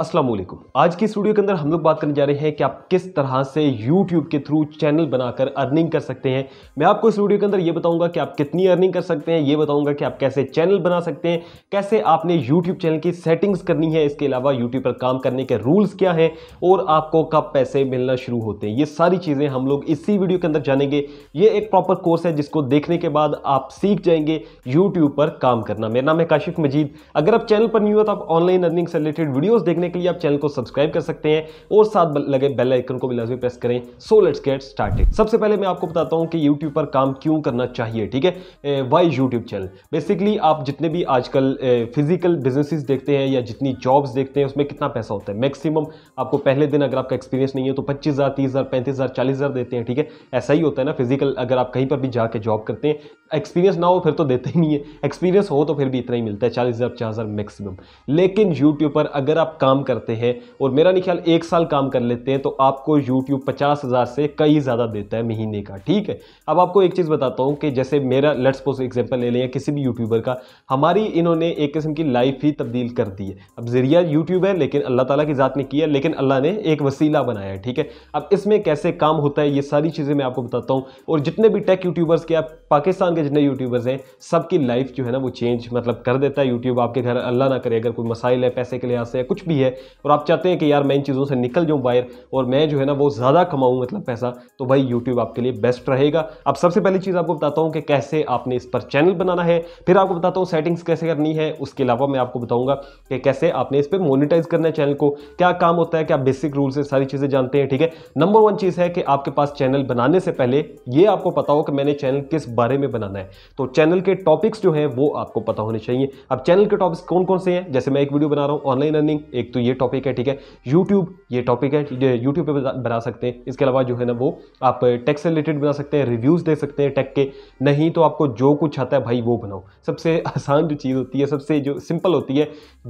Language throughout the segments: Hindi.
असलम आज की स्टूडियो के अंदर हम लोग बात करने जा रहे हैं कि आप किस तरह से YouTube के थ्रू चैनल बनाकर अर्निंग कर सकते हैं मैं आपको इस वीडियो के अंदर ये बताऊंगा कि आप कितनी अर्निंग कर सकते हैं ये बताऊंगा कि आप कैसे चैनल बना सकते हैं कैसे आपने YouTube चैनल की सेटिंग्स करनी है इसके अलावा YouTube पर काम करने के रूल्स क्या हैं और आपको कब पैसे मिलना शुरू होते हैं ये सारी चीज़ें हम लोग इसी वीडियो के अंदर जानेंगे ये एक प्रॉपर कोर्स है जिसको देखने के बाद आप सीख जाएंगे यूट्यूब पर काम करना मेरा नाम है काशिफ मजीद अगर आप चैनल पर न्यू हो तो आप ऑनलाइन अर्निंग से रिलेटेड वीडियोज़ देखने करने के लिए आप चैनल को सब्सक्राइब कर सकते हैं और साथ लगे बेल आइकन को भी लाजमी प्रेस करें सो लेट्स गेट स्टार्टेड सबसे पहले मैं आपको बताता हूँ कि यूट्यूब पर काम क्यों करना चाहिए ठीक है वाई यूट्यूब चैनल बेसिकली आप जितने भी आजकल फिजिकल बिजनेसिस देखते हैं या जितनी जॉब्स देखते हैं उसमें कितना पैसा होता है मैक्सिमम आपको पहले दिन अगर आपका एक्सपीरियंस नहीं है तो पच्चीस हज़ार तीस हज़ार पैंतीस हज़ार चालीस हज़ार देते हैं ठीक है ऐसा ही होता है ना फिजिकल अगर आप कहीं पर भी जाकर जॉब करते हैं एक्सपीरियंस ना हो फिर तो देते ही नहीं है एक्सपीरियंस हो तो फिर भी इतना ही मिलता है चालीस हज़ार पचास हज़ार मैक्सिमम लेकिन यूट्यूब पर अगर आप काम करते हैं और मेरा नहीं ख्याल एक साल काम कर लेते हैं तो आपको यूट्यूब पचास हज़ार से कई ज़्यादा देता है महीने का ठीक है अब आपको एक चीज़ बताता हूँ कि जैसे मेरा लेट्स पोज एग्जाम्पल ले लें किसी भी यूट्यूबर का हमारी इन्होंने एक किस्म की लाइफ ही तब्दील कर दी है अब ज़रिया यूट्यूब है लेकिन अल्लाह ताला की ज़ात ने किया लेकिन अल्लाह ने एक वसीला बनाया है ठीक है अब इसमें कैसे काम होता है ये सारी चीज़ें मैं आपको बताता हूँ और जितने भी टेक यूट्यूबर्स के आप पाकिस्तान के जितने यूट्यूबर्स हैं सबकी लाइफ जो है ना वो चेंज मतलब कर देता है यूट्यूब आपके घर अल्लाह ना करे अगर कोई मसाइल है पैसे के लिहाज से कुछ भी है और आप चाहते हैं कि यार मैं इन चीज़ों से निकल जाऊँ बाहर और मैं जो है ना वो ज़्यादा कमाऊँ मतलब पैसा तो भाई यूट्यूब आपके लिए बेस्ट रहेगा अब सबसे पहली चीज़ आपको बताता हूँ कि कैसे आपने इस पर चैनल बनाना है फिर आपको बताता हूँ सेटिंग्स कैसे करनी है उसके अलावा मैं आपको बताऊँगा कि कैसे आपने इस पर मोनिटाइज करना है चैनल को क्या काम होता है क्या बेसिक रूल से सारी चीज़ें जानते हैं ठीक है नंबर वन चीज़ है कि आपके पास चैनल बनाने से पहले ये आपको पता हो कि मैंने चैनल किस बारे में बना बनाना है तो चैनल के टॉपिक्स जो हैं वो आपको पता होने चाहिए अब चैनल के टॉपिक्स कौन कौन से हैं जैसे मैं एक वीडियो बना रहा हूँ ऑनलाइन अर्निंग एक तो ये टॉपिक है ठीक है यूट्यूब ये टॉपिक है यूट्यूब पर बना सकते हैं इसके अलावा जो है ना वो आप टेक्स से रिलेटेड बना सकते हैं रिव्यूज़ दे सकते हैं टेक के नहीं तो आपको जो कुछ आता है भाई वो बनाओ सबसे आसान जो चीज़ होती है सबसे जो सिंपल होती है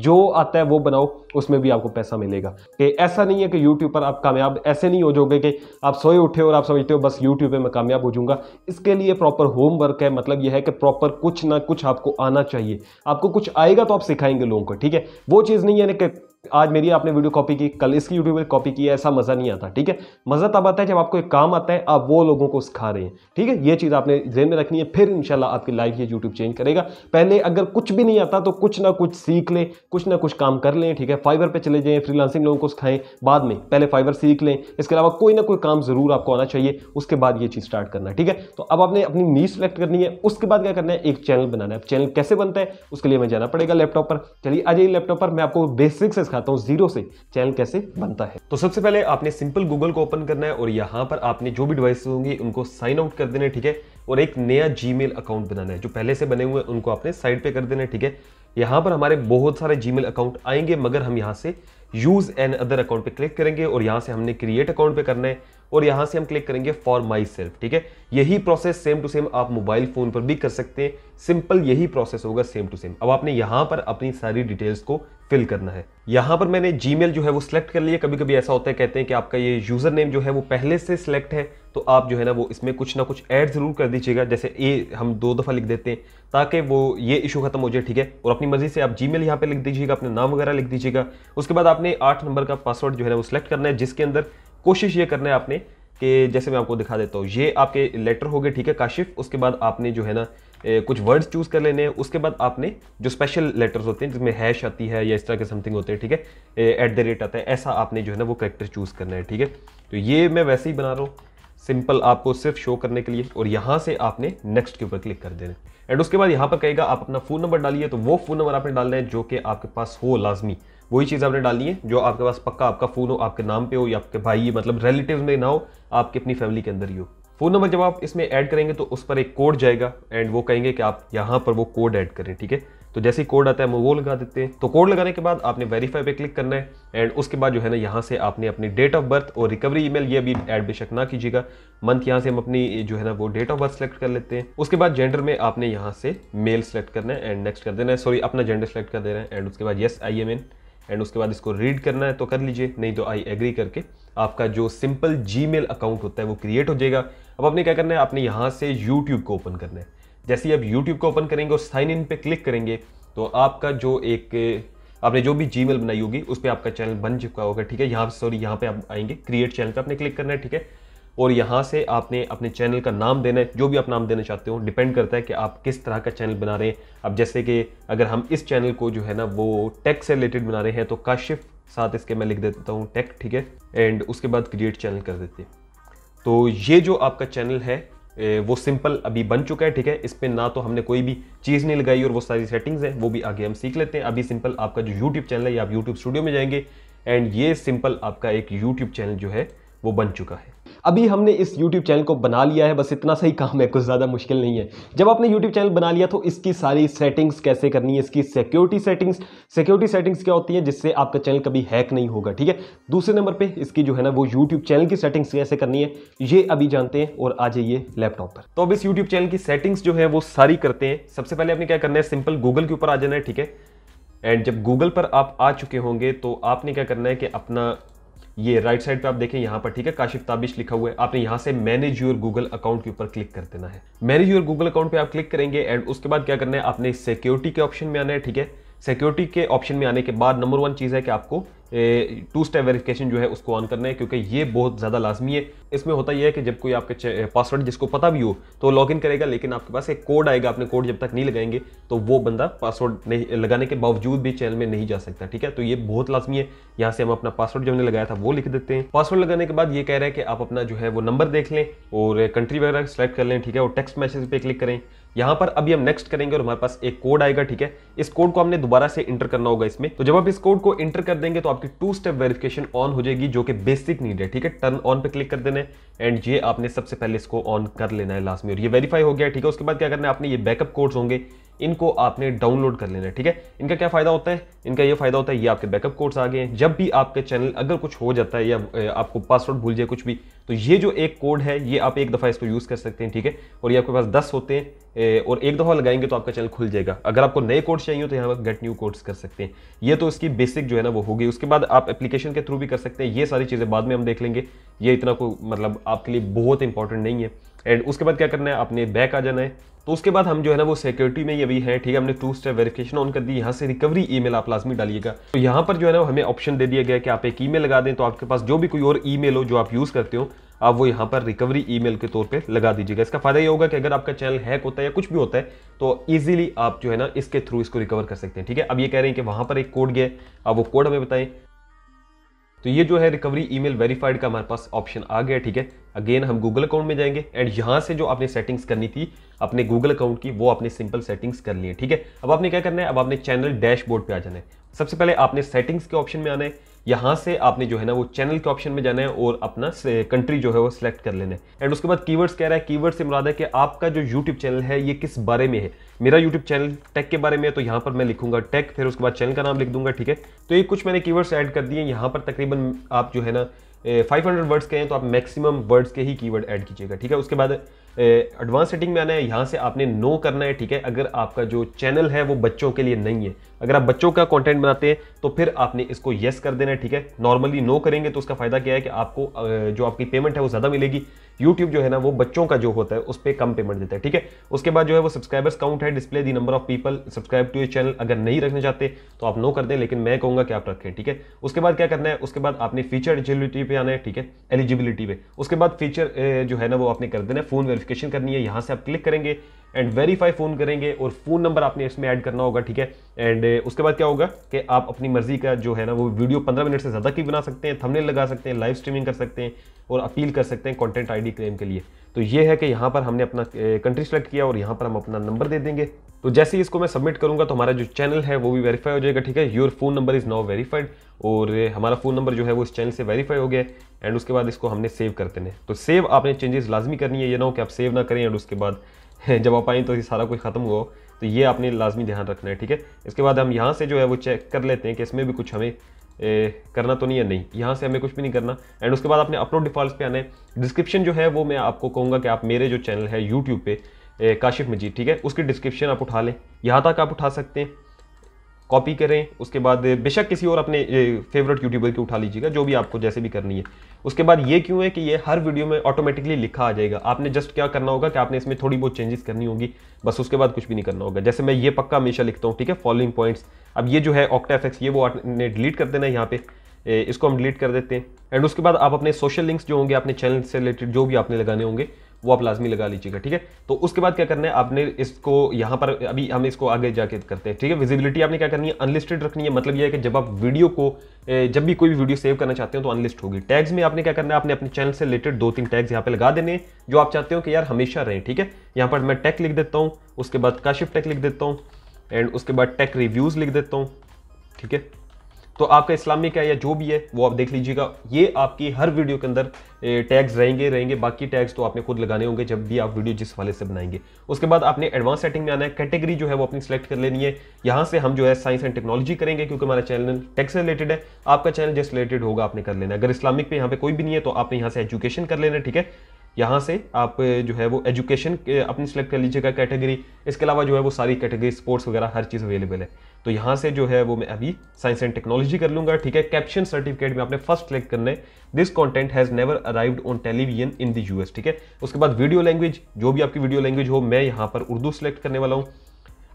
जो आता है वो बनाओ उसमें भी आपको पैसा मिलेगा कि ऐसा नहीं है कि यूट्यूब पर आप कामयाब ऐसे नहीं हो जाओगे कि आप सोए उठे और आप समझते हो बस यूट्यूब पर मैं कामयाब हो जाऊंगा इसके लिए प्रॉपर होमवर्क है मतलब यह है कि प्रॉपर कुछ ना कुछ आपको आना चाहिए आपको कुछ आएगा तो आप सिखाएंगे लोगों को ठीक है वो चीज़ नहीं है ना कि आज मेरी आपने वीडियो कॉपी की कल इसकी यूट्यूब पर कॉपी की ऐसा मज़ा नहीं आता ठीक है मज़ा तब आता है जब आपको एक काम आता है आप वो लोगों को सिखा रहे हैं ठीक है ये चीज़ आपने जेन में रखनी है फिर इंशाल्लाह आपकी लाइफ ये यूट्यूब चेंज करेगा पहले अगर कुछ भी नहीं आता तो कुछ ना कुछ सीख लें कुछ ना कुछ काम कर लें ठीक है फाइबर पर चले जाएँ फ्रीलांसिंग लोगों को सिखाएं बाद में पहले फाइबर सीख लें इसके अलावा कोई ना कोई काम ज़रूर आपको आना चाहिए उसके बाद ये चीज़ स्टार्ट करना ठीक है तो अब आपने अपनी नीज सेलेक्ट करनी है उसके बाद क्या करना है एक चैनल बनाना है चैनल कैसे बनता है उसके लिए हमें जाना पड़ेगा लैपटॉप पर चलिए आ जाइए लैपटॉप पर मैं आपको बेसिक से दिखाता हूँ जीरो से चैनल कैसे बनता है तो सबसे पहले आपने सिंपल गूगल को ओपन करना है और यहाँ पर आपने जो भी डिवाइस होंगे उनको साइन आउट कर देना है ठीक है और एक नया जी अकाउंट बनाना है जो पहले से बने हुए हैं उनको आपने साइड पे कर देना है ठीक है यहाँ पर हमारे बहुत सारे जी अकाउंट आएंगे मगर हम यहाँ से यूज़ एन अदर अकाउंट पे क्लिक करेंगे और यहाँ से हमने क्रिएट अकाउंट पे करना है और यहां से हम क्लिक करेंगे फॉर माई सेल्फ ठीक है यही प्रोसेस सेम टू सेम आप मोबाइल फोन पर भी कर सकते हैं सिंपल यही प्रोसेस होगा सेम टू सेम अब आपने यहां पर अपनी सारी डिटेल्स को फिल करना है यहां पर मैंने जी जो है वो सिलेक्ट कर लिया कभी कभी ऐसा होता है कहते हैं कि आपका ये यूजर नेम जो है वो पहले से सिलेक्ट है तो आप जो है ना वो इसमें कुछ ना कुछ ऐड जरूर कर दीजिएगा जैसे ए हम दो दफ़ा लिख देते हैं ताकि वो ये इशू खत्म हो जाए ठीक है और अपनी मर्जी से आप जी मेल यहाँ पर लिख दीजिएगा अपना नाम वगैरह लिख दीजिएगा उसके बाद आपने आठ नंबर का पासवर्ड जो है ना वो सिलेक्ट करना है जिसके अंदर कोशिश ये करना है आपने कि जैसे मैं आपको दिखा देता हूँ ये आपके लेटर हो गए ठीक है काशिफ उसके बाद आपने जो है ना कुछ वर्ड्स चूज़ कर लेने हैं उसके बाद आपने जो स्पेशल लेटर्स होते हैं जिसमें हैश आती है या इस तरह के समथिंग होते हैं ठीक है एट द रेट आता है ऐसा आपने जो है ना वो करेक्टर चूज़ करना है ठीक है तो ये मैं वैसे ही बना रहा हूँ सिंपल आपको सिर्फ शो करने के लिए और यहाँ से आपने नेक्स्ट के ऊपर क्लिक कर देना एंड उसके बाद यहाँ पर कहेगा आप अपना फ़ोन नंबर डालिए तो वो फ़ोन नंबर आपने डालना है जो कि आपके पास हो लाजमी वही चीज़ आपने डालनी है जो आपके पास पक्का आपका फ़ोन हो आपके नाम पे हो या आपके भाई मतलब रिलेटिव में ना हो आपकी अपनी फैमिली के अंदर ही हो फ़ोन नंबर जब आप इसमें ऐड करेंगे तो उस पर एक कोड जाएगा एंड वो कहेंगे कि आप यहाँ पर वो कोड ऐड करें ठीक है तो जैसे ही कोड आता है हम वो लगा देते हैं तो कोड लगाने के बाद आपने वेरीफाई पे क्लिक करना है एंड उसके बाद जो है ना यहाँ से आपने अपनी डेट ऑफ बर्थ और रिकवरी ईमेल ये अभी ऐड बेशक ना कीजिएगा मंथ यहाँ से हम अपनी जो है ना वो डेट ऑफ बर्थ सेलेक्ट कर लेते हैं उसके बाद जेंडर में आपने यहाँ से मेल सेलेक्ट करना है एंड नेक्स्ट कर देना है सॉरी अपना जेंडर सेलेक्ट कर देना है एंड उसके बाद yes I am in and उसके बाद इसको रीड करना है तो कर लीजिए नहीं तो आई एग्री करके आपका जो सिंपल जी अकाउंट होता है वो क्रिएट हो जाएगा अब आपने क्या करना है आपने यहाँ से यूट्यूब को ओपन करना है जैसे ही आप यूट्यूब को ओपन करेंगे और साइन इन पर क्लिक करेंगे तो आपका जो एक आपने जो भी जी बनाई होगी उस पर आपका चैनल बन चुका होगा ठीक है यहाँ सॉरी यहाँ पे आप आएंगे क्रिएट चैनल पे आपने क्लिक करना है ठीक है और यहाँ से आपने अपने चैनल का नाम देना है जो भी आप नाम देना चाहते हो डिपेंड करता है कि आप किस तरह का चैनल बना रहे हैं अब जैसे कि अगर हम इस चैनल को जो है ना वो टेक से रिलेटेड बना रहे हैं तो काशिफ साथ इसके मैं लिख देता हूँ टेक ठीक है एंड उसके बाद क्रिएट चैनल कर देते हैं तो ये जो आपका चैनल है वो सिंपल अभी बन चुका है ठीक है इस पर ना तो हमने कोई भी चीज़ नहीं लगाई और वो सारी सेटिंग्स हैं वो भी आगे हम सीख लेते हैं अभी सिंपल आपका जो यूट्यूब चैनल है या आप यूट्यूब स्टूडियो में जाएंगे एंड ये सिंपल आपका एक यूट्यूब चैनल जो है वो बन चुका है अभी हमने इस यूट्यूब चैनल को बना लिया है बस इतना सही काम है कुछ ज़्यादा मुश्किल नहीं है जब आपने यूट्यूब चैनल बना लिया तो इसकी सारी सेटिंग्स कैसे करनी है इसकी सिक्योरिटी सेटिंग्स सिक्योरिटी सेटिंग्स क्या होती है जिससे आपका चैनल कभी हैक नहीं होगा ठीक है दूसरे नंबर पर इसकी जो है ना वो यूट्यूब चैनल की सेटिंग्स कैसे करनी है ये अभी जानते हैं और आ जाइए लैपटॉप पर तो अब इस यूट्यूब चैनल की सेटिंग्स जो है वो सारी करते हैं सबसे पहले आपने क्या करना है सिंपल गूगल के ऊपर आ जाना है ठीक है एंड जब गूगल पर आप आ चुके होंगे तो आपने क्या करना है कि अपना ये राइट साइड पे आप देखें यहाँ पर ठीक है काशिफ ताबिश लिखा हुआ है आपने यहाँ से मैनेज योर गूगल अकाउंट के ऊपर क्लिक कर देना है मैनेज योर गूगल अकाउंट पे आप क्लिक करेंगे एंड उसके बाद क्या करना है आपने सिक्योरिटी के ऑप्शन में आना है ठीक है सिक्योरिटी के ऑप्शन में आने के बाद नंबर वन चीज़ है कि आपको टू स्टेप वेरिफिकेशन जो है उसको ऑन करना है क्योंकि ये बहुत ज़्यादा लाजमी है इसमें होता यह है कि जब कोई आपके पासवर्ड जिसको पता भी हो तो लॉग इन करेगा लेकिन आपके पास एक कोड आएगा आपने कोड जब तक नहीं लगाएंगे तो वो बंदा पासवर्ड नहीं लगाने के बावजूद भी चैनल में नहीं जा सकता ठीक है तो ये बहुत लाजमी है यहाँ से हम अपना पासवर्ड जो हमने लगाया था वो लिख देते हैं पासवर्ड लगाने के बाद ये कह रहा है कि आप अपना जो है वो नंबर देख लें और कंट्री वगैरह सेलेक्ट कर लें ठीक है और टेक्स्ट मैसेज पर क्लिक करें यहाँ पर अभी हम नेक्स्ट करेंगे और हमारे पास एक कोड आएगा ठीक है इस कोड को हमने दोबारा से इंटर करना होगा इसमें तो जब आप इस कोड को इंटर कर देंगे तो आपकी टू स्टेप वेरिफिकेशन ऑन हो जाएगी जो कि बेसिक नीड है ठीक है टर्न ऑन पे क्लिक कर देना है एंड ये आपने सबसे पहले इसको ऑन कर लेना है लास्ट में और ये वेरीफाई हो गया ठीक है उसके बाद क्या करना है आपने ये बैकअप कोड्स होंगे इनको आपने डाउनलोड कर लेना है ठीक है इनका क्या फ़ायदा होता है इनका ये फ़ायदा होता है ये आपके बैकअप कोड्स आ गए हैं जब भी आपके चैनल अगर कुछ हो जाता है या आपको पासवर्ड भूल जाए कुछ भी तो ये जो एक कोड है ये आप एक दफ़ा इसको यूज़ कर सकते हैं ठीक है और ये आपके पास दस होते हैं और एक दफ़ा लगाएंगे तो आपका चैनल खुल जाएगा अगर आपको नए कोड्स चाहिए तो यहाँ पर गेट न्यू कोड्स कर सकते हैं ये तो इसकी बेसिक जो है ना वो होगी उसके बाद आप एप्लीकेशन के थ्रू भी कर सकते हैं ये सारी चीज़ें बाद में हम देख लेंगे ये इतना को मतलब आपके लिए बहुत इंपॉर्टेंट नहीं है एंड उसके बाद क्या करना है आपने बैक आ जाना है तो उसके बाद हम जो है ना वो सिक्योरिटी में ये भी है ठीक है हमने टू स्टेप वेरिफिकेशन ऑन कर दी यहाँ से रिकवरी ईमेल आप लाजमी डालिएगा तो यहाँ पर जो है ना हमें ऑप्शन दे दिया गया कि आप एक ईमेल लगा दें तो आपके पास जो भी कोई और ईमेल हो जो आप यूज़ करते हो आप वो यहाँ पर रिकवरी ईमेल के तौर पे लगा दीजिएगा इसका फायदा ये होगा कि अगर आपका चैनल हैक होता है या कुछ भी होता है तो इजीली आप जो है ना इसके थ्रू इसको रिकवर कर सकते हैं ठीक है अब ये कह रहे हैं कि वहाँ पर एक कोड गया आप वो कोड हमें बताएं तो ये जो है रिकवरी ईमेल वेरीफाइड का हमारे पास ऑप्शन आ गया ठीक है अगेन हम गूगल अकाउंट में जाएंगे एंड यहाँ से जो आपने सेटिंग्स करनी थी अपने गूगल अकाउंट की वो आपने सिंपल सेटिंग्स कर ली है ठीक है अब आपने क्या करना है अब आपने चैनल डैशबोर्ड पर आ जाना है सबसे पहले आपने सेटिंग्स के ऑप्शन में आना है यहाँ से आपने जो है ना वो चैनल के ऑप्शन में जाना है और अपना कंट्री जो है वो सिलेक्ट कर लेना है एंड उसके बाद कीवर्ड्स कह रहा है कीवर्ड से मुराद है कि आपका जो यूट्यूब चैनल है ये किस बारे में है मेरा यूट्यूब चैनल टेक के बारे में है तो यहाँ पर मैं लिखूंगा टेक फिर उसके बाद चैनल का नाम लिख दूंगा ठीक है तो ये कुछ मैंने कीवर्ड्स ऐड कर दिए यहाँ पर तकरीबन आप जो है ना 500 वर्ड्स के हैं तो आप मैक्सिमम वर्ड्स के ही कीवर्ड ऐड कीजिएगा ठीक है उसके बाद एडवांस सेटिंग में आना है यहाँ से आपने नो करना है ठीक है अगर आपका जो चैनल है वो बच्चों के लिए नहीं है अगर आप बच्चों का कंटेंट बनाते हैं तो फिर आपने इसको येस कर देना है ठीक है नॉर्मली नो करेंगे तो उसका फ़ायदा क्या है कि आपको जो आपकी पेमेंट है वो ज़्यादा मिलेगी यूट्यूब जो है ना वो बच्चों का जो होता है उस पर कम पेमेंट देता है ठीक है उसके बाद जो है वो सब्सक्राइबर्स काउंट है display the number of people subscribe to ये चैनल अगर नहीं रखना चाहते तो आप नो कर दें लेकिन मैं कहूँगा कि आप रखें ठीक है उसके बाद क्या करना है उसके बाद आपने फीचर एलिजिबिलिटी पे आना है ठीक है एलिजिबिलिटी पे उसके बाद फीचर जो है ना वो आपने कर देना है फोन वेरिफिक वेरिफिकेशन करनी है यहाँ से आप क्लिक करेंगे एंड वेरीफाई फ़ोन करेंगे और फ़ोन नंबर आपने इसमें ऐड करना होगा ठीक है एंड uh, उसके बाद क्या होगा कि आप अपनी मर्ज़ी का जो है ना वो वीडियो पंद्रह मिनट से ज़्यादा की बना सकते हैं थंबनेल लगा सकते हैं लाइव स्ट्रीमिंग कर सकते हैं और अपील कर सकते हैं कॉन्टेंट आई क्लेम के लिए तो ये है कि यहाँ पर हमने अपना कंट्री uh, सेलेक्ट किया और यहाँ पर हम अपना नंबर दे देंगे तो जैसे ही इसको मैं सबमिट करूंगा तो हमारा जो चैनल है वो भी वेरीफाई हो जाएगा ठीक है your phone number is now verified और uh, हमारा फ़ोन नंबर जो है वो इस चैनल से वेरीफाई हो गया एंड उसके बाद इसको हमने सेव करते हैं तो सेव आपने चेंजेस लाजमी करनी है ये ना हो कि आप सेव ना करें एंड उसके बाद जब आप आएँ तो ये सारा कुछ ख़त्म हो तो ये आपने लाजमी ध्यान रखना है ठीक है इसके बाद हम यहाँ से जो है वो चेक कर लेते हैं कि इसमें भी कुछ हमें ए, करना तो नहीं है नहीं यहाँ से हमें कुछ भी नहीं करना एंड उसके बाद आपने अपलोड डिफॉल्ट पे आना है डिस्क्रिप्शन जो है वो मैं आपको कहूँगा कि आप मेरे जो चैनल है यूट्यूब पे ए, काशिफ मजीद ठीक है उसकी डिस्क्रिप्शन आप उठा लें यहाँ तक आप उठा सकते हैं कॉपी करें उसके बाद बेशक किसी और अपने फेवरेट यूट्यूबर की उठा लीजिएगा जो भी आपको जैसे भी करनी है उसके बाद ये क्यों है कि ये हर वीडियो में ऑटोमेटिकली लिखा आ जाएगा आपने जस्ट क्या करना होगा कि आपने इसमें थोड़ी बहुत चेंजेस करनी होगी बस उसके बाद कुछ भी नहीं करना होगा जैसे मैं ये पक्का हमेशा लिखता हूँ ठीक है फॉलोइंग पॉइंट्स अब ये जो है ऑक्टाफेक्स ये वो आपने डिलीट कर देना है यहाँ पे इसको हम डिलीट कर देते हैं एंड उसके बाद आप अपने सोशल लिंक्स जो होंगे अपने चैनल से रिलेटेड जो भी आपने लगाने होंगे वो आप लाजमी लगा लीजिएगा ठीक है तो उसके बाद क्या करना है आपने इसको यहाँ पर अभी हम इसको आगे जाके करते हैं ठीक है विजिबिलिटी आपने क्या करनी है अनलिस्टेड रखनी है मतलब यह है कि जब आप वीडियो को जब भी कोई भी वीडियो सेव करना चाहते हो तो अनलिस्ट होगी टैग्स में आपने क्या करना है आपने अपने चैनल से रिलेटेड दो तीन टैग्स यहाँ पे लगा देने जो आप चाहते हो कि यार हमेशा रहें ठीक है यहाँ पर मैं टैक लिख देता हूँ उसके बाद काशिफ टैक लिख देता हूँ एंड उसके बाद टैग रिव्यूज़ लिख देता हूँ ठीक है तो आपका इस्लामिक है या जो भी है वो आप देख लीजिएगा ये आपकी हर वीडियो के अंदर टैग्स रहेंगे रहेंगे बाकी टैग्स तो आपने खुद लगाने होंगे जब भी आप वीडियो जिस हवाले से बनाएंगे उसके बाद आपने एडवांस सेटिंग में आना है कैटेगरी जो है वो अपनी सेलेक्ट कर लेनी है यहाँ से हम जो है साइंस एंड टेक्नोलॉजी करेंगे क्योंकि हमारा चैनल टैक्स से रिलेटेड है आपका चैनल जिस रिलेटेड होगा आपने कर लेना अगर इस्लामिक पे यहाँ पे कोई भी नहीं है तो आपने यहाँ से एजुकेशन कर लेना ठीक है यहाँ से आप जो है वो एजुकेशन अपनी सेलेक्ट कर लीजिएगा कैटेगरी इसके अलावा जो है वो सारी कैटेगरी स्पोर्ट्स वगैरह हर चीज़ अवेलेबल है तो यहाँ से जो है वो मैं अभी साइंस एंड टेक्नोलॉजी कर लूँगा ठीक है कैप्शन सर्टिफिकेट में आपने फर्स्ट सेलेक्ट करना है this content has never arrived on television in the U ठीक है उसके बाद वीडियो लैंग्वेज जो भी आपकी वीडियो लैंग्वेज हो मैं यहाँ पर उर्दू सेलेक्ट करने वाला हूँ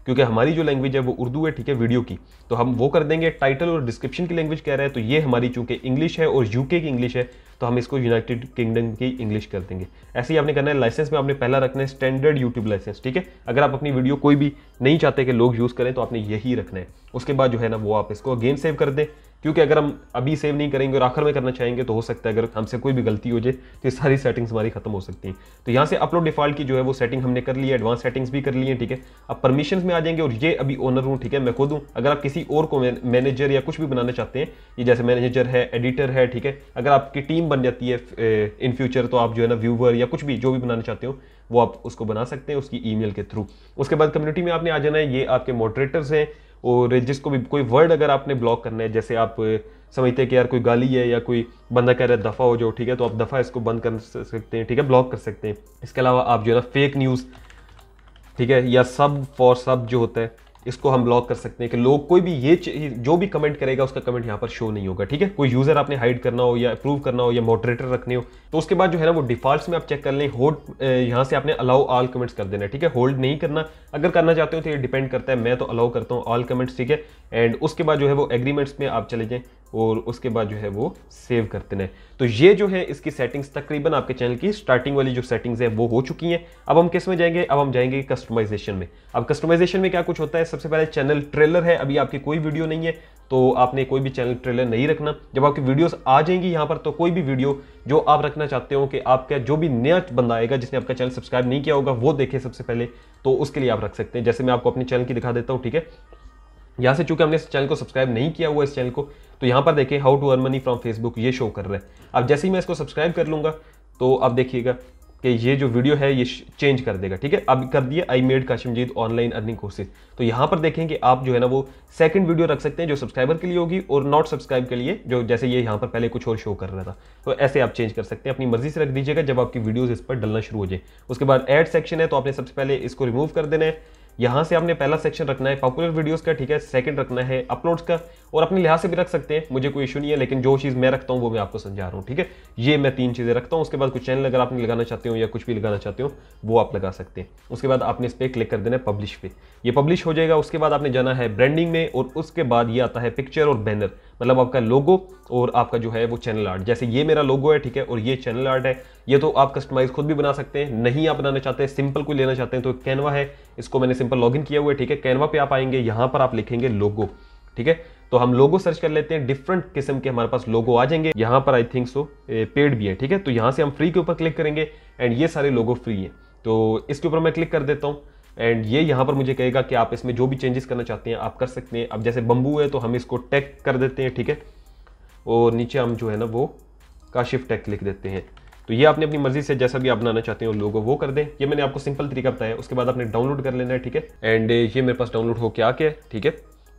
क्योंकि हमारी जो लैंग्वेज है वो उर्दू है ठीक है वीडियो की तो हम वो कर देंगे टाइटल और डिस्क्रिप्शन की लैंग्वेज कह रहे हैं तो ये हमारी चूंकि इंग्लिश है और यूके की इंग्लिश है तो हम इसको यूनाइटेड किंगडम की इंग्लिश कर देंगे ऐसे ही आपने करना है लाइसेंस में आपने पहला रखना है स्टैंडर्ड यूट्यूब लाइसेंस ठीक है अगर आप अपनी वीडियो कोई भी नहीं चाहते कि लोग यूज़ करें तो आपने यही रखना है उसके बाद जो है ना वो आप इसको अगेन सेव कर दें क्योंकि अगर हम अभी सेव नहीं करेंगे और आखिर में करना चाहेंगे तो हो सकता है अगर हमसे कोई भी गलती हो जाए तो ये सारी सेटिंग्स हमारी खत्म हो सकती हैं तो यहाँ से अपलोड डिफॉल्ट की जो है वो सेटिंग हमने कर ली है एडवांस सेटिंग्स भी कर ली है ठीक है अब परमिशन में आ जाएंगे और ये अभी ओनर हूँ ठीक है मैं खुद हूँ अगर आप किसी और को मैनेजर या कुछ भी बनाना चाहते हैं ये जैसे मैनेजर है एडिटर है ठीक है अगर आपकी टीम बन जाती है इन फ्यूचर तो आप जो है ना व्यूवर या कुछ भी जो भी बनाना चाहते हो वो आप उसको बना सकते हैं उसकी ईमेल के थ्रू उसके बाद कम्युनिटी में आपने आ जाना है ये आपके मॉडरेटर्स हैं और जिसको भी कोई वर्ड अगर आपने ब्लॉक करना है जैसे आप समझते हैं कि यार कोई गाली है या कोई बंदा कह रहा है दफ़ा हो जाओ ठीक है तो आप दफ़ा इसको बंद कर सकते हैं ठीक है ब्लॉक कर सकते हैं इसके अलावा आप जो है ना फेक न्यूज़ ठीक है या सब फॉर सब जो होता है इसको हम ब्लॉक कर सकते हैं कि लोग कोई भी ये जो भी कमेंट करेगा उसका कमेंट यहाँ पर शो नहीं होगा ठीक है कोई यूज़र आपने हाइड करना हो या अप्रूव करना हो या मॉडरेटर रखने हो तो उसके बाद जो है ना वो डिफॉल्ट में आप चेक कर लें होल्ड यहाँ से आपने अलाउ ऑल कमेंट्स कर देना ठीक है होल्ड नहीं करना अगर करना चाहते हो तो ये डिपेंड करता है मैं तो अलाउ करता हूँ ऑल कमेंट्स ठीक है एंड उसके बाद जो है वो एग्रीमेंट्स में आप चले जाएँ और उसके बाद जो है वो सेव करते हैं तो ये जो है इसकी सेटिंग्स तकरीबन आपके चैनल की स्टार्टिंग वाली जो सेटिंग्स है वो हो चुकी हैं अब हम किस में जाएंगे अब हम जाएंगे कस्टमाइजेशन में अब कस्टमाइजेशन में क्या कुछ होता है सबसे पहले चैनल ट्रेलर है अभी आपकी कोई वीडियो नहीं है तो आपने कोई भी चैनल ट्रेलर नहीं रखना जब आपकी वीडियोस आ जाएंगी यहाँ पर तो कोई भी वीडियो जो आप रखना चाहते हो कि आपका जो भी नया बंदा आएगा जिसने आपका चैनल सब्सक्राइब नहीं किया होगा वो देखे सबसे पहले तो उसके लिए आप रख सकते हैं जैसे मैं आपको अपने चैनल की दिखा देता हूँ ठीक है यहाँ से चूंकि हमने इस चैनल को सब्सक्राइब नहीं किया हुआ इस चैनल को तो यहाँ पर देखिए how to earn money from Facebook ये शो कर रहा है अब जैसे ही मैं इसको सब्सक्राइब कर लूँगा तो अब देखिएगा कि ये जो वीडियो है ये चेंज कर देगा ठीक है अब कर दिए आई मेड काशिमजीत ऑनलाइन अर्निंग कोर्सेज तो यहाँ पर देखें कि आप जो है ना वो सेकंड वीडियो रख सकते हैं जो सब्सक्राइबर के लिए होगी और नॉट सब्सक्राइब के लिए जो जैसे ये यहाँ पर पहले कुछ और शो कर रहा था तो ऐसे आप चेंज कर सकते हैं अपनी मर्जी से रख दीजिएगा जब आपकी वीडियोज़ इस पर डलना शुरू हो जाए उसके बाद एड सेक्शन है तो आपने सबसे पहले इसको रिमूव कर देना है यहाँ से आपने पहला सेक्शन रखना है पॉपुलर वीडियोज़ का ठीक है सेकंड रखना है अपलोड्स का और अपने लिहाज से भी रख सकते हैं मुझे कोई इशू नहीं है लेकिन जो चीज़ मैं रखता हूँ वो मैं आपको समझा रहा हूँ ठीक है ये मैं तीन चीज़ें रखता हूँ उसके बाद कुछ चैनल अगर आपने लगाना चाहते हो या कुछ भी लगाना चाहते हो वो आप लगा सकते हैं उसके बाद आपने इस पर क्लिक कर देना है पब्लिश पे ये पब्लिश हो जाएगा उसके बाद आपने जाना है ब्रांडिंग में और उसके बाद ये आता है पिक्चर और बैनर मतलब आपका लोगो और आपका जो है वो चैनल आर्ट जैसे ये मेरा लोगो है ठीक है और ये चैनल आर्ट है ये तो आप कस्टमाइज खुद भी बना सकते हैं नहीं आप बनाना चाहते हैं सिंपल कोई लेना चाहते हैं तो कैनवा है इसको मैंने सिंपल लॉग किया हुआ है ठीक है कैनवा पे आप आएंगे यहाँ पर आप लिखेंगे लोगो ठीक है तो हम लोगो सर्च कर लेते हैं डिफरेंट किस्म के हमारे पास लोगो आ जाएंगे यहाँ पर आई थिंक सो पेड भी है ठीक है तो यहाँ से हम फ्री के ऊपर क्लिक करेंगे एंड ये सारे लोगो फ्री है तो इसके ऊपर मैं क्लिक कर देता हूँ एंड ये यहाँ पर मुझे कहेगा कि आप इसमें जो भी चेंजेस करना चाहते हैं आप कर सकते हैं अब जैसे बम्बू है तो हम इसको टैक कर देते हैं ठीक है और नीचे हम जो है ना वो काशिफ टैक लिख देते हैं तो ये आपने अपनी मर्जी से जैसा भी आप बनाना चाहते हो लोगो वो कर दें ये मैंने आपको सिंपल तरीका बताया उसके बाद आपने डाउनलोड कर लेना है ठीक है एंड ये मेरे पास डाउनलोड होके आके ठीक है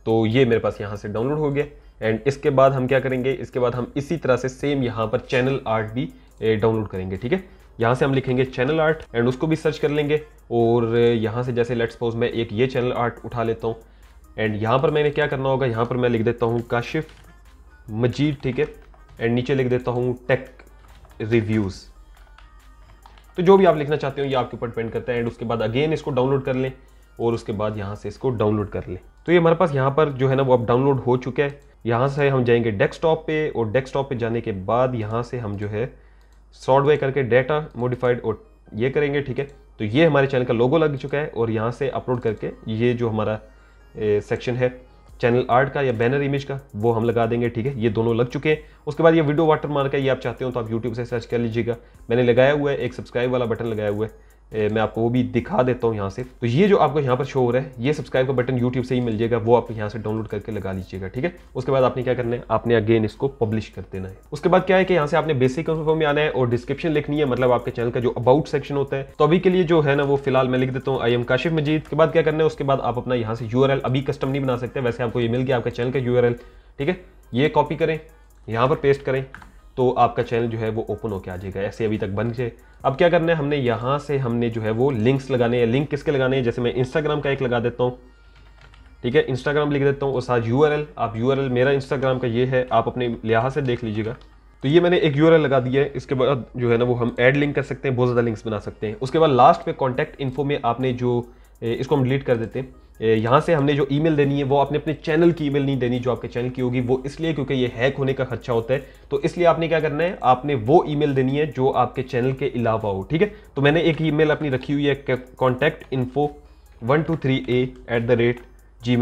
तो ये मेरे पास यहाँ से डाउनलोड हो गया एंड इसके बाद हम क्या करेंगे इसके बाद हम इसी तरह से सेम यहाँ पर चैनल आर्ट भी डाउनलोड करेंगे ठीक है यहाँ से हम लिखेंगे चैनल आर्ट एंड उसको भी सर्च कर लेंगे और यहाँ से जैसे लेट्स सपोज मैं एक ये चैनल आर्ट उठा लेता हूँ एंड यहाँ पर मैंने क्या करना होगा यहाँ पर मैं लिख देता हूँ काशिफ मजीद ठीक है एंड नीचे लिख देता हूँ टेक रिव्यूज़ तो जो भी आप लिखना चाहते हो ये आपके ऊपर डिपेंड करता है एंड उसके बाद अगेन इसको डाउनलोड कर लें और उसके बाद यहाँ से इसको डाउनलोड कर लें तो ये हमारे पास यहाँ पर जो है ना वो अब डाउनलोड हो चुका है यहाँ से हम जाएंगे डेस्कटॉप पे और डेस्कटॉप पे जाने के बाद यहाँ से हम जो है सॉफ्टवेयर करके डेटा मोडिफाइड और ये करेंगे ठीक है तो ये हमारे चैनल का लोगो लग चुका है और यहाँ से अपलोड करके ये जो हमारा सेक्शन है चैनल आर्ट का या बैनर इमेज का वो हम लगा देंगे ठीक है ये दोनों लग चुके हैं उसके बाद ये वीडियो वाटर मार्क है ये आप चाहते हो तो आप यूट्यूब से सर्च कर लीजिएगा मैंने लगाया हुआ है एक सब्सक्राइब वाला बटन लगाया हुआ है मैं आपको वो भी दिखा देता हूँ यहाँ से तो ये जो आपको यहाँ पर शो हो रहा है ये सब्सक्राइब का बटन यूट्यूब से ही मिल जाएगा वो आप यहाँ से डाउनलोड करके लगा लीजिएगा ठीक है उसके बाद आपने क्या करना है आपने अगेन इसको पब्लिश कर देना है उसके बाद क्या है कि यहाँ से आपने बेसिक इन्फो में आना है और डिस्क्रिप्शन लिखनी है मतलब आपके चैनल का जो अबाउट सेक्शन होता है तो अभी के लिए जो है ना वो फिलहाल मैं लिख देता हूँ आई एम काशिफ मजीद के बाद क्या करना है उसके बाद आप अपना यहाँ से यू अभी कस्टम नहीं बना सकते वैसे आपको ये मिल गया आपके चैनल का यू ठीक है ये कॉपी करें यहाँ पर पेस्ट करें तो आपका चैनल जो है वो ओपन होकर आ जाएगा ऐसे अभी तक बन है अब क्या करना है हमने यहाँ से हमने जो है वो लिंक्स लगाने हैं लिंक किसके लगाने हैं जैसे मैं इंस्टाग्राम का एक लगा देता हूँ ठीक है इंस्टाग्राम लिख देता हूँ और साथ यू आप यू मेरा इंस्टाग्राम का ये है आप अपने लिहाज से देख लीजिएगा तो ये मैंने एक यू लगा दिया है इसके बाद जो है ना वो हम ऐड लिंक कर सकते हैं बहुत ज़्यादा लिंक्स बना सकते हैं उसके बाद लास्ट में कॉन्टैक्ट इन्फो में आपने जो इसको हम डिलीट कर देते हैं यहाँ से हमने जो ईमेल देनी है वो आपने अपने चैनल की ईमेल नहीं देनी जो आपके चैनल की होगी वो इसलिए क्योंकि ये हैक होने का खर्चा होता है तो इसलिए आपने क्या करना है आपने वो ईमेल देनी है जो आपके चैनल के अलावा हो ठीक है तो मैंने एक ईमेल अपनी रखी हुई है contact info one two three A at the rate G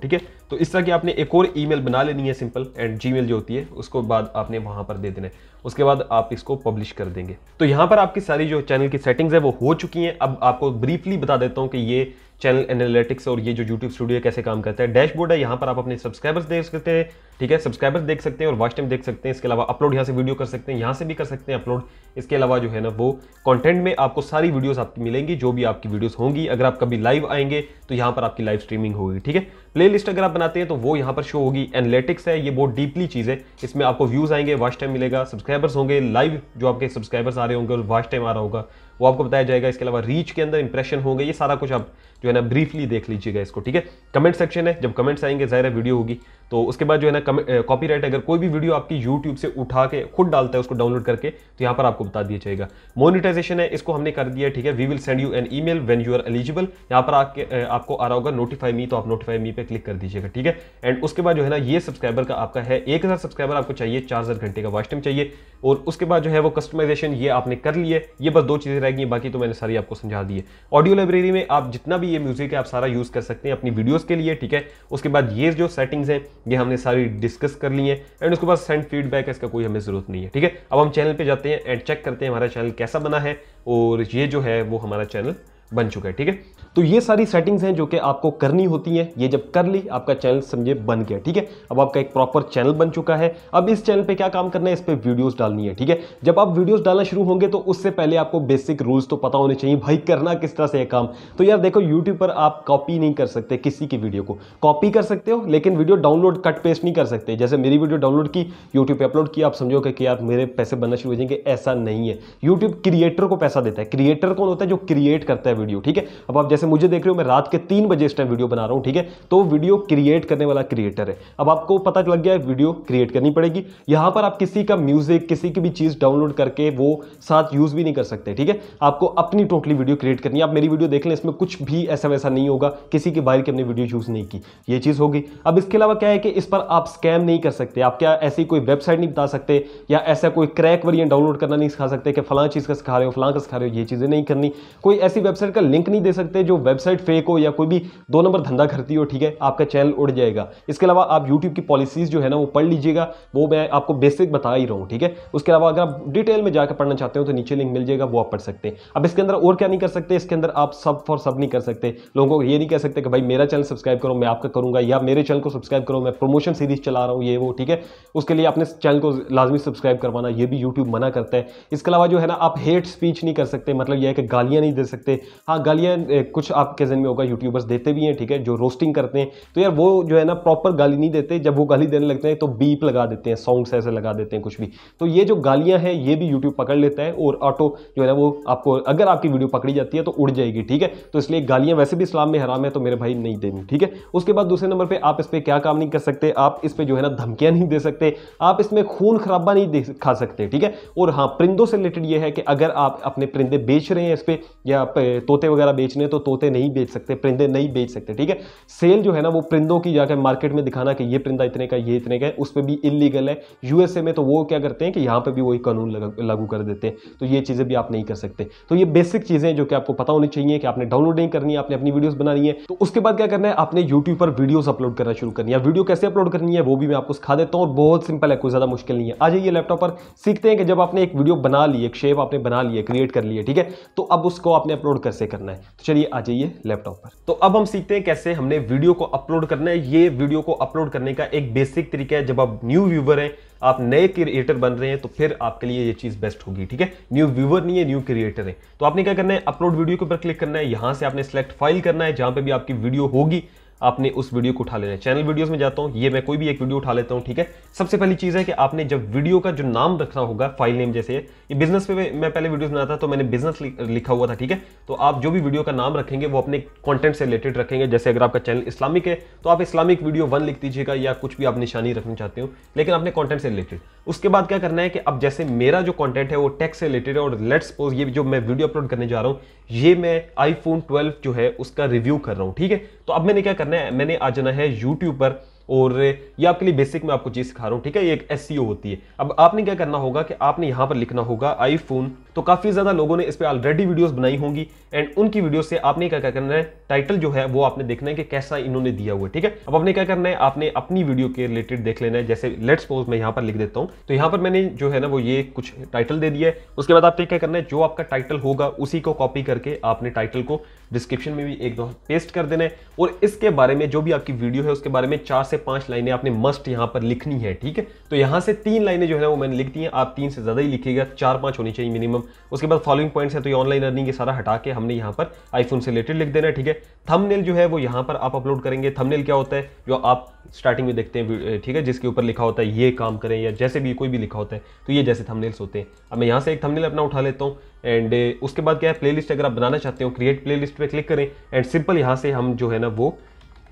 ठीक है तो इस तरह की आपने एक और ईमेल बना लेनी है सिंपल एंड जी जो होती है उसको बाद आपने वहाँ पर दे देना है उसके बाद आप इसको पब्लिश कर देंगे तो यहाँ पर आपकी सारी जो चैनल की सेटिंग्स है वो हो चुकी हैं अब आपको ब्रीफली बता देता हूँ कि ये चैनल एनालिटिक्स और ये जो यूट्यूब स्टूडियो कैसे काम करता है डैशबोर्ड है यहाँ पर आप अपने सब्सक्राइबर्स देख सकते हैं ठीक है सब्सक्राइबर्स देख सकते हैं और वॉच टाइम देख सकते हैं इसके अलावा अपलोड यहाँ से वीडियो कर सकते हैं यहाँ से भी कर सकते हैं अपलोड इसके अलावा जो है ना वो कॉन्टेंट में आपको सारी वीडियोज आपकी मिलेंगी जो भी आपकी वीडियोज होंगी अगर आप कभी लाइव आएंगे तो यहाँ पर आपकी लाइव स्ट्रीमिंग होगी ठीक है प्लेलिस्ट अगर आप बनाते हैं तो वो यहाँ पर शो होगी एनालिटिक्स है ये बहुत डीपली चीज़ है इसमें आपको व्यूज़ आएंगे वाच टाइम मिलेगा सब्सक्राइबर्स होंगे लाइव जो आपके सब्सक्राइबर्स आ रहे होंगे और वाच टाइम आ रहा होगा वो आपको बताया जाएगा इसके अलावा रीच के अंदर इंप्रेशन होंगे ये सारा कुछ आप जो है ना ब्रीफली देख लीजिएगा इसको ठीक है कमेंट सेक्शन है जब कमेंट्स आएंगे ज़ाहिर वीडियो होगी तो उसके बाद जो है ना कॉपी राइट अगर कोई भी वीडियो आपकी यूट्यूब से उठा के खुद डालता है उसको डाउनलोड करके तो यहाँ पर आपको बता दिया जाएगा मोनिटाइजेशन है इसको हमने कर दिया ठीक है we will send you an email when you are eligible यहाँ पर आके आपको आ रहा होगा नोटिफाई मी तो आप नोटिफाई मी पे क्लिक कर दीजिएगा ठीक है एंड उसके बाद जो है ना ये सब्सक्राइबर का आपका है एक हज़ार सब्सक्राइबर आपको चाहिए चार हज़ार घंटे का वास्टम चाहिए और उसके बाद जो है वो कस्टमाइजेशन ये आपने कर लिए ये बस दो चीज़ें रह गई बाकी तो मैंने सारी आपको समझा दी है ऑडियो लाइब्रेरी में आप जितना भी ये म्यूज़िक है आप सारा यूज़ कर सकते हैं अपनी वीडियोज़ के लिए ठीक है उसके बाद ये जो सेटिंग्स हैं ये हमने सारी डिस्कस कर ली है एंड उसके बाद सेंड फीडबैक है इसका कोई हमें ज़रूरत नहीं है ठीक है अब हम चैनल पर जाते हैं एंड चेक करते हैं हमारा चैनल कैसा बना है और ये जो है वो हमारा चैनल बन चुका है ठीक है तो ये सारी सेटिंग्स हैं जो कि आपको करनी होती हैं ये जब कर ली आपका चैनल समझे बन गया ठीक है अब आपका एक प्रॉपर चैनल बन चुका है अब इस चैनल पे क्या काम करना है इस पर वीडियोस डालनी है ठीक है जब आप वीडियोस डालना शुरू होंगे तो उससे पहले आपको बेसिक रूल्स तो पता होने चाहिए भाई करना किस तरह से है काम तो यार देखो यूट्यूब पर आप कॉपी नहीं कर सकते किसी की वीडियो को कॉपी कर सकते हो लेकिन वीडियो डाउनलोड कट पेस्ट नहीं कर सकते जैसे मेरी वीडियो डाउनलोड की यूट्यूब पर अपलोड की आप समझोगे कि यार मेरे पैसे बनना शुरू हो जाएंगे ऐसा नहीं है यूट्यूब क्रिएटर को पैसा देता है क्रिएटर कौन होता है जो क्रिएट करता है टाइम वीडियो ठीक है अब आप जैसे मुझे देख रहे हो मैं रात के तीन बजे इस टाइम वीडियो बना रहा हूँ ठीक है तो वीडियो क्रिएट करने वाला क्रिएटर है अब आपको पता लग गया वीडियो क्रिएट करनी पड़ेगी यहाँ पर आप किसी का म्यूजिक किसी की भी चीज़ डाउनलोड करके वो साथ यूज़ भी नहीं कर सकते ठीक है आपको अपनी टोटली वीडियो क्रिएट करनी है आप मेरी वीडियो देख लें इसमें कुछ भी ऐसा वैसा नहीं होगा किसी के बाहर की हमने वीडियो यूज़ नहीं की ये चीज़ होगी अब इसके अलावा क्या है कि इस पर आप स्कैम नहीं कर सकते आप क्या ऐसी कोई वेबसाइट नहीं बता सकते या ऐसा कोई क्रैक वरियन डाउनलोड करना नहीं सिखा सकते कि फलां चीज़ का सिखा रहे हो फलां का सिखा रहे हो ये चीज़ें नहीं करनी कोई ऐसी वेबसाइट वेबसाइट का लिंक नहीं दे सकते जो वेबसाइट फेक हो या कोई भी दो नंबर धंधा करती हो ठीक है आपका चैनल उड़ जाएगा इसके अलावा आप यूट्यूब की पॉलिसीज जो है ना वो पढ़ लीजिएगा वो मैं आपको बेसिक बता ही रहा हूँ ठीक है उसके अलावा अगर आप डिटेल में जाकर पढ़ना चाहते हो तो नीचे लिंक मिल जाएगा वो आप पढ़ सकते हैं अब इसके अंदर और क्या नहीं कर सकते इसके अंदर आप सब फॉर सब नहीं कर सकते लोगों को ये नहीं कह सकते कि भाई मेरा चैनल सब्सक्राइब करो मैं आपका करूँगा या मेरे चैनल को सब्सक्राइब करो मैं प्रमोशन सीरीज चला रहा हूँ ये वो ठीक है उसके लिए अपने चैनल को लाजमी सब्सक्राइब करवाना ये भी यूट्यूब मना करता है इसके अलावा जो है ना आप हेट स्पीच नहीं कर सकते मतलब यह है कि गालियाँ नहीं दे सकते हाँ गालियाँ कुछ आपके जहन में होगा यूट्यूबर्स देते भी हैं ठीक है जो रोस्टिंग करते हैं तो यार वो जो है ना प्रॉपर गाली नहीं देते जब वो गाली देने लगते हैं तो बीप लगा देते हैं सॉन्ग्स ऐसे लगा देते हैं कुछ भी तो ये जो गालियाँ हैं ये भी यूट्यूब पकड़ लेता है और ऑटो जो है ना वो आपको अगर आपकी वीडियो पकड़ी जाती है तो उड़ जाएगी ठीक है तो इसलिए गालियाँ वैसे भी इस्लाम में हराम है तो मेरे भाई नहीं देनी ठीक है उसके बाद दूसरे नंबर पर आप इस पर क्या काम नहीं कर सकते आप इस पर जो है ना धमकियाँ नहीं दे सकते आप इसमें खून खराबा नहीं खा सकते ठीक है और हाँ परिंदों से रिलेटेड ये है कि अगर आप अपने परिंदे बेच रहे हैं इस पर या तोते वगैरह बेचने तो तोते नहीं बेच सकते परिंदे नहीं बेच सकते ठीक है सेल जो है ना वो परिंदों की जाकर मार्केट में दिखाना कि ये परिंदा इतने का ये इतने का है उस पर भी इलीगल है यूएसए में तो वो क्या करते हैं कि यहाँ पर भी वही कानून लागू कर देते हैं तो ये चीज़ें भी आप नहीं कर सकते तो ये बेसिक चीज़ें जो कि आपको पता होनी चाहिए कि आपने डाउनलोड नहीं करनी है आपने अपनी वीडियोज़ बनानी है तो उसके बाद क्या करना है आपने यूट्यूब पर वीडियोज अपलोड करना शुरू करनी है वीडियो कैसे अपलोड करनी है वो भी मैं आपको सिखा देता हूँ और बहुत सिंपल है कोई ज़्यादा मुश्किल नहीं है आ जाइए लैपटॉप पर सीखते हैं कि जब आपने एक वीडियो बना ली एक शेप आपने बना लिया क्रिएट कर लिया ठीक है तो अब उसको आपने अपलोड कर कैसे करना है तो चलिए आ जाइए लैपटॉप पर तो अब हम सीखते हैं कैसे हमने वीडियो को अपलोड करना है ये वीडियो को अपलोड करने का एक बेसिक तरीका है जब आप न्यू व्यूवर हैं आप नए क्रिएटर बन रहे हैं तो फिर आपके लिए ये चीज़ बेस्ट होगी ठीक है न्यू व्यूवर नहीं है न्यू क्रिएटर है तो आपने क्या करना है अपलोड वीडियो के ऊपर क्लिक करना है यहां से आपने सेलेक्ट फाइल करना है जहां पर भी आपकी वीडियो होगी आपने उस वीडियो को उठा लेना है चैनल वीडियोस में जाता हूँ ये मैं कोई भी एक वीडियो उठा लेता हूँ ठीक है सबसे पहली चीज़ है कि आपने जब वीडियो का जो नाम रखना होगा फाइल नेम जैसे ये बिजनेस पे मैं पहले वीडियोस बनाता था तो मैंने बिजनेस लिखा हुआ था ठीक है तो आप जो भी वीडियो का नाम रखेंगे वो अपने कॉन्टेंट से रिलेटेड रखेंगे जैसे अगर आपका चैनल इस्लामिक है तो आप इस्लामिक वीडियो वन लिख दीजिएगा या कुछ भी आप निशानी रखना चाहते हो लेकिन अपने कॉन्टेंट से रिलेटेड उसके बाद क्या करना है कि अब जैसे मेरा जो कॉन्टेंट है वो टेक्स से रिलेटेड है और लेट्स सपोज ये जो मैं वीडियो अपलोड करने जा रहा हूँ ये मैं आईफोन 12 जो है उसका रिव्यू कर रहा हूँ ठीक है तो अब मैंने क्या करना है मैंने आ जाना है यूट्यूब पर और ये आपके लिए बेसिक मैं आपको चीज़ सिखा रहा हूँ ठीक है ये एक एस e होती है अब आपने क्या करना होगा कि आपने यहाँ पर लिखना होगा आईफोन तो काफ़ी ज़्यादा लोगों ने इस पर ऑलरेडी वीडियोस बनाई होंगी एंड उनकी वीडियो से आपने क्या क्या करना है टाइटल जो है वो आपने देखना है कि कैसा इन्होंने दिया हुआ है ठीक है अब आपने क्या करना है आपने अपनी वीडियो के रिलेटेड देख लेना है जैसे लेट्स सपोज मैं यहाँ पर लिख देता हूँ तो यहाँ पर मैंने जो है ना वो ये कुछ टाइटल दे दिया है उसके बाद आपने क्या करना है जो आपका टाइटल होगा उसी को कॉपी करके आपने टाइटल को डिस्क्रिप्शन में भी एक दो पेस्ट कर देना है और इसके बारे में जो भी आपकी वीडियो है उसके बारे में चार से पांच लाइनें आपने मस्ट यहां पर लिखनी है ठीक है तो यहाँ से तीन लाइनें जो है वो मैंने लिख दी हैं आप तीन से ज़्यादा ही लिखिएगा चार पाँच होनी चाहिए मिनिमम उसके बाद फॉलोइंग पॉइंट्स है तो ये ऑनलाइन अर्निंग सारा हटा के हमने यहाँ पर आईफोन से रिलेटेड लिख देना है ठीक है थमनेल जो है वो यहाँ पर आप अपलोड करेंगे थमनेल क्या होता है जो आप स्टार्टिंग में देखते हैं ठीक है जिसके ऊपर लिखा होता है ये काम करें या जैसे भी कोई भी लिखा होता है तो ये जैसे थंबनेल्स होते हैं अब मैं यहाँ से एक थंबनेल अपना उठा लेता हूँ एंड uh, उसके बाद क्या है प्ले अगर आप बनाना चाहते हो क्रिएट प्ले लिस्ट क्लिक करें एंड सिंपल यहाँ से हम जो है ना वो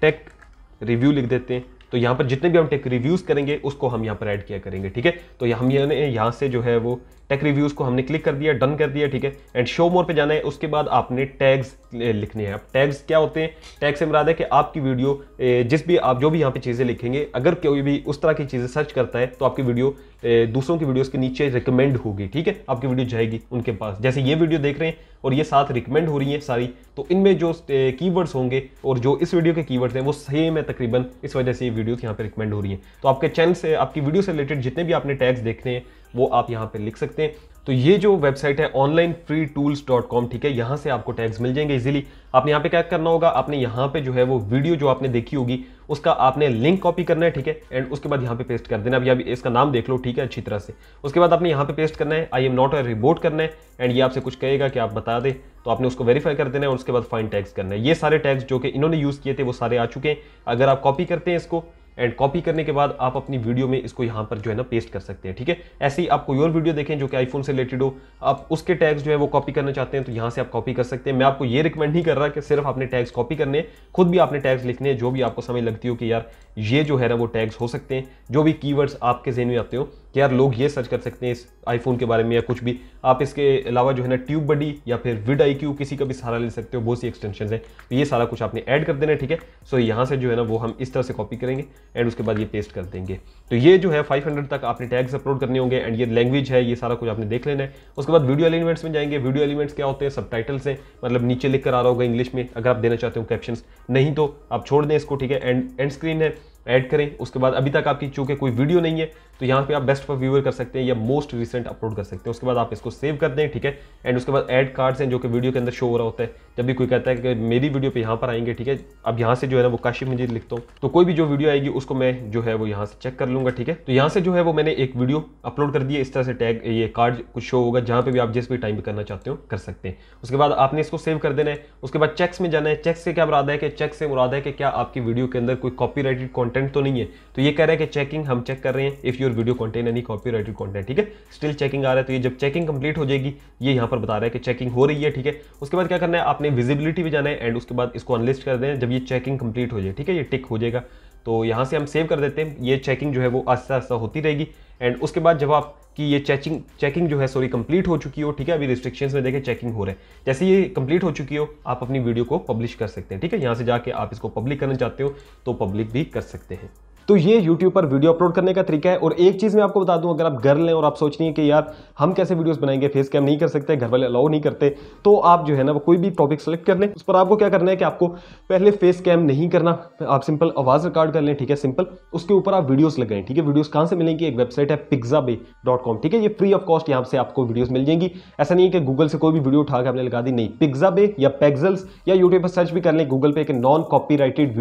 टेक रिव्यू लिख देते हैं तो यहाँ पर जितने भी हम टेक रिव्यूज़ करेंगे उसको हम यहाँ पर ऐड किया करेंगे ठीक है तो हम ये यहाँ से जो है वो टेक रिव्यूज़ को हमने क्लिक कर दिया डन कर दिया ठीक है एंड शो मोर पे जाना है उसके बाद आपने टैग्स लिखने हैं अब टैग्स क्या होते हैं टैग से मुराद है कि आपकी वीडियो जिस भी आप जो भी यहाँ पे चीज़ें लिखेंगे अगर कोई भी उस तरह की चीज़ें सर्च करता है तो आपकी वीडियो दूसरों की वीडियोज़ के नीचे रिकमेंड होगी ठीक है आपकी वीडियो जाएगी उनके पास जैसे ये वीडियो देख रहे हैं और ये साथ रिकमेंड हो रही हैं सारी तो इनमें जो कीवर्ड्स होंगे और जो इस वीडियो के कीवर्ड्स हैं वो सेम है तकरीबन इस वजह से ये वीडियोस यहाँ पे रिकमेंड हो रही हैं तो आपके चैनल से आपकी वीडियो से रिलेटेड जितने भी आपने टैग्स देखने हैं वो आप यहाँ पर लिख सकते हैं तो ये जो वेबसाइट है online free tools dot com ठीक है यहाँ से आपको टैग्स मिल जाएंगे इजीली आपने यहाँ पे क्या करना होगा आपने यहाँ पे जो है वो वीडियो जो आपने देखी होगी उसका आपने लिंक कॉपी करना है ठीक है एंड उसके बाद यहाँ पे पेस्ट कर देना अब अभी इसका नाम देख लो ठीक है अच्छी तरह से उसके बाद आपने यहाँ पे पेस्ट करना है आई एम नॉट अ रिबोट करना है एंड ये आपसे कुछ कहेगा कि आप बता दें तो आपने उसको वेरीफाई कर देना है और उसके बाद फाइन टैक्स करना है ये सारे टैक्स जो कि इन्होंने यूज़ किए थे वो सारे आ चुके हैं अगर आप कॉपी करते हैं इसको एंड कॉपी करने के बाद आप अपनी वीडियो में इसको यहाँ पर जो है ना पेस्ट कर सकते हैं ठीक है ऐसे ही आप कोई और वीडियो देखें जो कि आईफोन से रिलेटेड हो आप उसके टैग्स जो है वो कॉपी करना चाहते हैं तो यहाँ से आप कॉपी कर सकते हैं मैं आपको ये रिकमेंड नहीं कर रहा कि सिर्फ आपने टैग्स कॉपी करने खुद भी आपने टैग्स लिखने जो भी आपको समय लगती हो कि यार ये जो है ना वो टैग्स हो सकते हैं जो भी की आपके जहन में आते हो कि यार लोग ये सर्च कर सकते हैं इस आईफोन के बारे में या कुछ भी आप इसके अलावा जो है ना ट्यूब बडी या फिर विड आई क्यू किसी का भी सहारा ले सकते हो बहुत सी एक्सटेंशन है तो ये सारा कुछ आपने ऐड कर देना ठीक है सो यहाँ से जो है ना वो हम इस तरह से कॉपी करेंगे एंड उसके बाद ये पेस्ट कर देंगे तो ये जो है 500 तक आपने टैग्स अपलोड करने होंगे एंड ये लैंग्वेज है ये सारा कुछ आपने देख लेना है उसके बाद वीडियो एलिमेंट्स में जाएंगे वीडियो एलिमेंट्स क्या होते हैं सब टाइटल्स हैं मतलब नीचे लिख कर आ रहा होगा इंग्लिश में अगर आप देना चाहते हो कैप्शन नहीं तो आप छोड़ दें इसको ठीक है एंड एंड स्क्रीन है ऐड करें उसके बाद अभी तक आपकी चूँकि कोई वीडियो नहीं है तो यहाँ पे आप बेस्ट पर व्यूअर कर सकते हैं या मोस्ट रिसेंट अपलोड कर सकते हैं उसके बाद आप इसको सेव कर दें ठीक है एंड उसके बाद ऐड कार्ड्स हैं जो कि वीडियो के अंदर शो हो रहा होता है जब भी कोई कहता है कि मेरी वीडियो पर यहाँ पर आएंगे ठीक है अब यहाँ से जो है ना वो काशिफ मजीद लिखता हूँ तो कोई भी जो वीडियो आएगी उसको मैं जो है वो यहाँ से चेक कर लूँगा ठीक है तो यहाँ से जो है वो मैंने एक वीडियो अपलोड कर दी है इस तरह से टैग ये कार्ड कुछ शो होगा जहाँ पर भी आप जिस भी टाइम पर करना चाहते हो कर सकते हैं उसके बाद आपने इसको सेव कर देना है उसके बाद चेक्स में जाना है चेक से क्या मुरादा है कि चेक से मुरादा है कि क्या आपकी वीडियो के अंदर कोई कॉपी राइटेड कंटेंट तो नहीं है तो ये कह रहा है कि चेकिंग हम चेक कर रहे हैं if your video content any copyrighted content ठीक है स्टिल चेकिंग आ रहा है तो ये जब चेकिंग कंप्लीट हो जाएगी ये यहाँ पर बता रहा है कि चेकिंग हो रही है ठीक है उसके बाद क्या करना है आपने विजिबिलिटी भी जाना है एंड उसके बाद इसको अनलिस्ट कर दें जब ये चेकिंग कंप्लीट हो जाए ठीक है ये टिक हो जाएगा तो यहाँ से हम सेव कर देते हैं ये चेकिंग जो है वो आस्ता आस्ता होती रहेगी एंड उसके बाद जब आप कि ये चेकिंग चेकिंग जो है सॉरी कंप्लीट हो चुकी हो ठीक है अभी रिस्ट्रिक्शंस में देखें चेकिंग हो रहे हैं जैसे ये कंप्लीट हो चुकी हो आप अपनी वीडियो को पब्लिश कर सकते हैं ठीक है यहाँ से जाके आप इसको पब्लिक करना चाहते हो तो पब्लिक भी कर सकते हैं तो ये यूट्यूब पर वीडियो अपलोड करने का तरीका है और एक चीज़ मैं आपको बता दूं अगर आप घर लें और आप सोच रही हैं कि यार हम कैसे वीडियोस बनाएंगे फेस कैम नहीं कर सकते घर वाले अलाउ नहीं करते तो आप जो है ना वो कोई भी टॉपिक सेलेक्ट कर लें उस पर आपको क्या करना है कि आपको पहले फेस कैम नहीं करना आप सिंपल आवाज़ रिकॉर्ड कर लें ठीक है सिंपल उसके ऊपर आप वीडियोज़ लगाएं ठीक है वीडियोज़ कहाँ से मिलेंगी एक वेबसाइट है पिज्जाबे ठीक है ये फ्री ऑफ कॉस्ट यहाँ से आपको वीडियोज़ मिल जाएंगी ऐसा नहीं है कि गूगल से कोई भी वीडियो उठा के आपने लगा दी नहीं पिज्जाबे या पेग्जल्स या यूट्यूब पर सर्च भी कर लें गूगल पर एक नॉन कॉपी राइटेड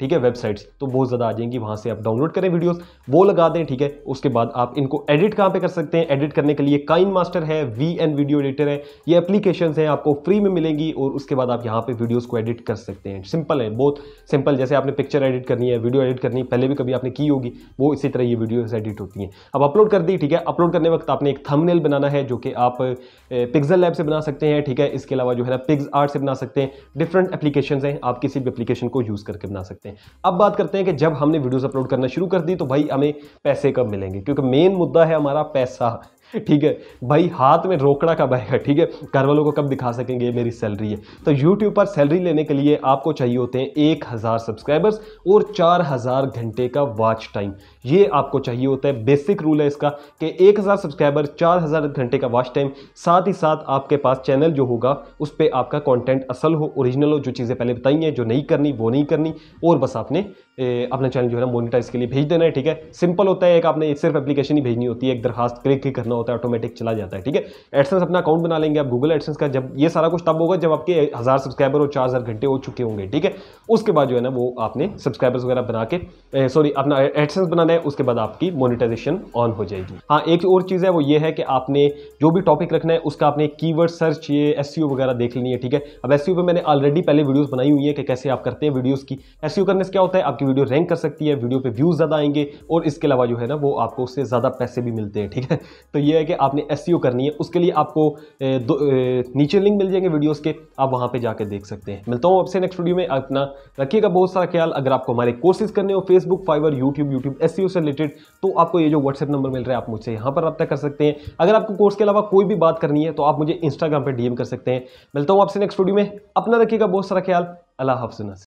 ठीक है वेबसाइट्स तो बहुत ज़्यादा आ जाएंगी वहाँ कहाँ से आप डाउनलोड करें वीडियोस वो लगा दें ठीक है उसके बाद आप इनको एडिट कहाँ पे कर सकते हैं एडिट करने के लिए काइन मास्टर है वी एन वीडियो एडिटर है ये एप्लीकेशन हैं आपको फ्री में मिलेंगी और उसके बाद आप यहाँ पे वीडियोज़ को एडिट कर सकते हैं सिंपल है बहुत सिंपल जैसे आपने पिक्चर एडिट करनी है वीडियो एडिट करनी पहले भी कभी आपने की होगी वो इसी तरह ये वीडियोज़ एडिट होती हैं अब अपलोड कर दी ठीक है अपलोड करने वक्त आपने एक थंबनेल बनाना है जो कि आप पिक्जल लैब से बना सकते हैं ठीक है इसके अलावा जो है ना पिग्ज आर्ट से बना सकते हैं डिफरेंट एप्लीकेशन हैं आप किसी भी एप्लीकेशन को यूज़ करके बना सकते हैं अब बात करते हैं कि जब हमने वीडियो वीडियोस अपलोड करना शुरू कर दी तो भाई हमें पैसे कब मिलेंगे क्योंकि मेन मुद्दा है हमारा पैसा ठीक है भाई हाथ में रोकड़ा कब आएगा ठीक है घर वालों को कब दिखा सकेंगे मेरी सैलरी है तो यूट्यूब पर सैलरी लेने के लिए आपको चाहिए होते हैं एक हज़ार सब्सक्राइबर्स और चार हज़ार घंटे का वॉच टाइम ये आपको चाहिए होता है बेसिक रूल है इसका कि एक हज़ार सब्सक्राइबर चार हज़ार घंटे का वॉच टाइम साथ ही साथ आपके पास चैनल जो होगा उस पर आपका कॉन्टेंट असल हो ओरिजिनल हो जो चीज़ें पहले बताई हैं जो नहीं करनी वो नहीं करनी और बस आपने अपना चैनल जो है ना मोनिटाइज के लिए भेज देना है ठीक है सिंपल होता है एक आपने सिर्फ एप्लीकेशन ही भेजनी होती है एक दरखास्त क्लिक ही करना होता है ऑटोमेटिक चला जाता है ठीक है एडसेंस अपना अकाउंट बना लेंगे आप गूगल एडसेंस का जब ये सारा कुछ तब होगा जब आपके हज़ार सब्सक्राइबर और चार हज़ार घंटे हो चुके होंगे ठीक है उसके बाद जो है ना वो आपने सब्सक्राइबर्स वगैरह बना के सॉरी अपना एडसेंस बनाना है उसके बाद आपकी मोनिटाइजेशन ऑन हो जाएगी हाँ एक और चीज़ है वो ये है कि आपने जो भी टॉपिक रखना है उसका आपने वर्ड सर्च ये एस e वगैरह देख लेनी है ठीक है अब एस e पे मैंने ऑलरेडी पहले वीडियोज़ बनाई हुई है कि कैसे आप करते हैं वीडियोज़ की एस e करने से क्या होता है आपकी आपकी वीडियो रैंक कर सकती है वीडियो पे व्यूज़ ज़्यादा आएंगे और इसके अलावा जो है ना वो आपको उससे ज़्यादा पैसे भी मिलते हैं ठीक है तो ये है कि आपने एस e करनी है उसके लिए आपको ए, दो, ए, नीचे लिंक मिल जाएंगे वीडियोज़ के आप वहाँ पर जाकर देख सकते हैं मिलता हूँ आपसे नेक्स्ट वीडियो में अपना रखिएगा बहुत सारा ख्याल अगर आपको हमारे कोर्सेज करने हो Facebook Fiverr YouTube YouTube S से रिलेटेड तो आपको ये जो व्हाट्सएप नंबर मिल रहा है आप मुझसे यहाँ पर रब्ता कर सकते हैं अगर आपको कोर्स के अलावा कोई भी बात करनी है तो आप मुझे इंस्टाग्राम पर डीएम कर सकते हैं मिलता हूँ आपसे नेक्स्ट वीडियो में अपना रखिएगा बहुत सारा ख्याल अल्लाह हाफ